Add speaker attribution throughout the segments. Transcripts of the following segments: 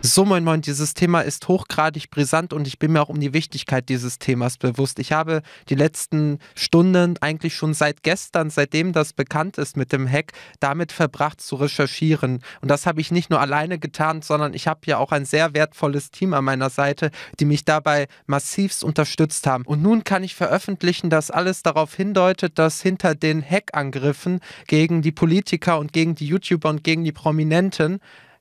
Speaker 1: So, mein Moin, dieses Thema ist hochgradig brisant und ich bin mir auch um die Wichtigkeit dieses Themas bewusst. Ich habe die letzten Stunden, eigentlich schon seit gestern, seitdem das bekannt ist mit dem Hack, damit verbracht zu recherchieren. Und das habe ich nicht nur alleine getan, sondern ich habe ja auch ein sehr wertvolles Team an meiner Seite, die mich dabei massivst unterstützt haben. Und nun kann ich veröffentlichen, dass alles darauf hindeutet, dass hinter den Hackangriffen gegen die Politiker und gegen die YouTuber und gegen die Prominenten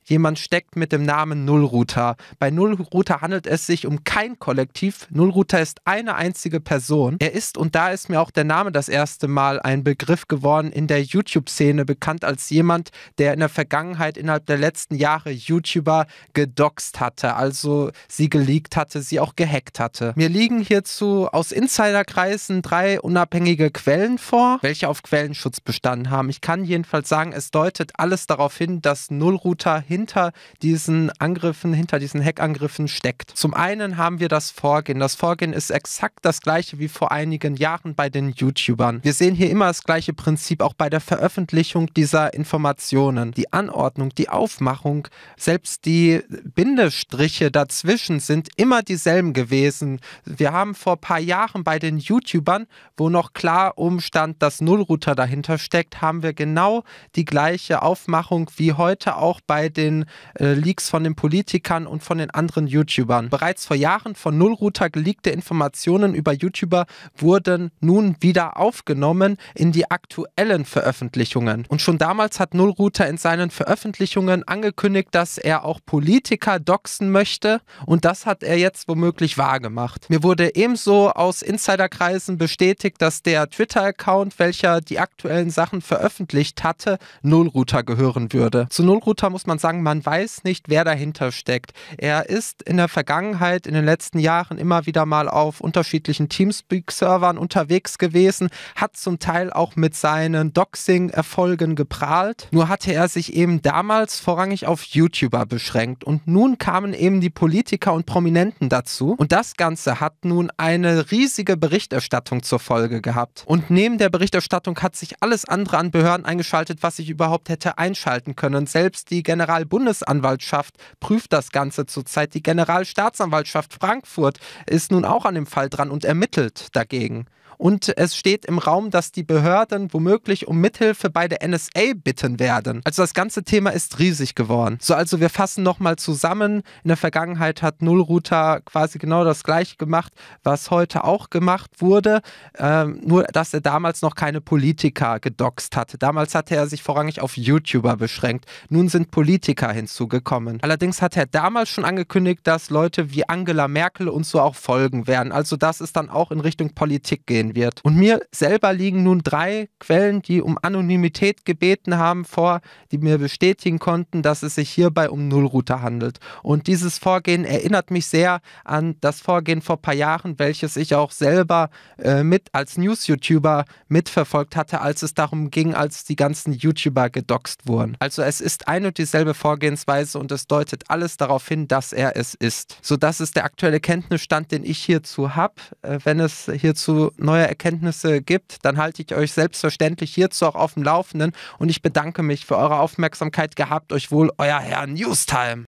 Speaker 1: jemand steckt mit dem Namen Nullrouter. Bei Nullrouter handelt es sich um kein Kollektiv. Nullrouter ist eine einzige Person. Er ist, und da ist mir auch der Name das erste Mal ein Begriff geworden, in der YouTube-Szene bekannt als jemand, der in der Vergangenheit innerhalb der letzten Jahre YouTuber gedoxt hatte, also sie geleakt hatte, sie auch gehackt hatte. Mir liegen hierzu aus Insiderkreisen drei unabhängige Quellen vor, welche auf Quellenschutz bestanden haben. Ich kann jedenfalls sagen, es deutet alles darauf hin, dass Nullrouter hin hinter diesen Angriffen, hinter diesen Hackangriffen steckt. Zum einen haben wir das Vorgehen. Das Vorgehen ist exakt das gleiche wie vor einigen Jahren bei den YouTubern. Wir sehen hier immer das gleiche Prinzip auch bei der Veröffentlichung dieser Informationen. Die Anordnung, die Aufmachung, selbst die Bindestriche dazwischen sind immer dieselben gewesen. Wir haben vor ein paar Jahren bei den YouTubern, wo noch klar umstand, dass Nullrouter dahinter steckt, haben wir genau die gleiche Aufmachung wie heute auch bei den den äh, Leaks von den Politikern und von den anderen YouTubern. Bereits vor Jahren von Nullrouter geleakte Informationen über YouTuber wurden nun wieder aufgenommen in die aktuellen Veröffentlichungen. Und schon damals hat Nullrouter in seinen Veröffentlichungen angekündigt, dass er auch Politiker doxen möchte und das hat er jetzt womöglich wahrgemacht. Mir wurde ebenso aus Insiderkreisen bestätigt, dass der Twitter-Account, welcher die aktuellen Sachen veröffentlicht hatte, Nullrouter gehören würde. Zu Nullrouter muss man sagen, sagen, man weiß nicht, wer dahinter steckt. Er ist in der Vergangenheit, in den letzten Jahren immer wieder mal auf unterschiedlichen Teamspeak-Servern unterwegs gewesen, hat zum Teil auch mit seinen Doxing-Erfolgen geprahlt. Nur hatte er sich eben damals vorrangig auf YouTuber beschränkt und nun kamen eben die Politiker und Prominenten dazu und das Ganze hat nun eine riesige Berichterstattung zur Folge gehabt. Und neben der Berichterstattung hat sich alles andere an Behörden eingeschaltet, was ich überhaupt hätte einschalten können. Selbst die General Bundesanwaltschaft prüft das Ganze zurzeit. Die Generalstaatsanwaltschaft Frankfurt ist nun auch an dem Fall dran und ermittelt dagegen. Und es steht im Raum, dass die Behörden womöglich um Mithilfe bei der NSA bitten werden. Also das ganze Thema ist riesig geworden. So, also wir fassen nochmal zusammen. In der Vergangenheit hat Nullrouter quasi genau das gleiche gemacht, was heute auch gemacht wurde. Ähm, nur, dass er damals noch keine Politiker gedoxt hatte. Damals hatte er sich vorrangig auf YouTuber beschränkt. Nun sind Politiker hinzugekommen. Allerdings hat er damals schon angekündigt, dass Leute wie Angela Merkel uns so auch folgen werden. Also, dass es dann auch in Richtung Politik gehen sein wird. Und mir selber liegen nun drei Quellen, die um Anonymität gebeten haben, vor, die mir bestätigen konnten, dass es sich hierbei um Nullrouter handelt. Und dieses Vorgehen erinnert mich sehr an das Vorgehen vor ein paar Jahren, welches ich auch selber äh, mit als News-YouTuber mitverfolgt hatte, als es darum ging, als die ganzen YouTuber gedoxt wurden. Also es ist ein und dieselbe Vorgehensweise und es deutet alles darauf hin, dass er es ist. So, das ist der aktuelle Kenntnisstand, den ich hierzu habe. Äh, wenn es hierzu neue neue Erkenntnisse gibt, dann halte ich euch selbstverständlich hierzu auch auf dem Laufenden und ich bedanke mich für eure Aufmerksamkeit. Gehabt euch wohl, euer Herr Newstime.